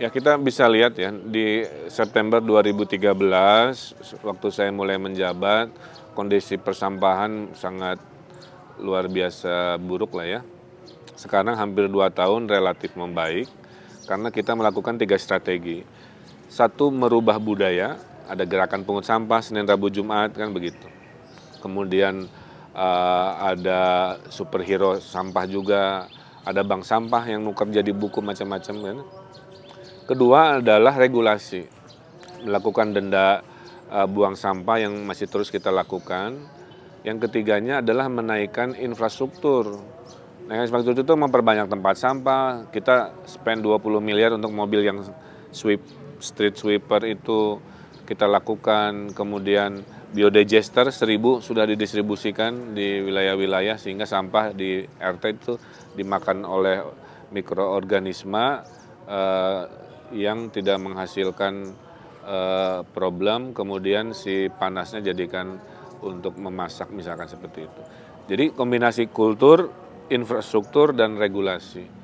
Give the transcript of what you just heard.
Ya kita bisa lihat ya di September 2013 waktu saya mulai menjabat kondisi persampahan sangat luar biasa buruk lah ya. Sekarang hampir dua tahun relatif membaik karena kita melakukan tiga strategi. Satu merubah budaya, ada gerakan pungut sampah Senin Rabu Jumat kan begitu. Kemudian uh, ada superhero sampah juga, ada bank sampah yang nuker jadi buku macam-macam kan Kedua adalah regulasi. Melakukan denda eh, buang sampah yang masih terus kita lakukan. Yang ketiganya adalah menaikkan infrastruktur. Naikkan infrastruktur itu memperbanyak tempat sampah. Kita spend 20 miliar untuk mobil yang sweep street sweeper itu kita lakukan. Kemudian biodigester 1000 sudah didistribusikan di wilayah-wilayah sehingga sampah di RT itu dimakan oleh mikroorganisme eh, yang tidak menghasilkan uh, problem, kemudian si panasnya jadikan untuk memasak misalkan seperti itu. Jadi kombinasi kultur, infrastruktur, dan regulasi.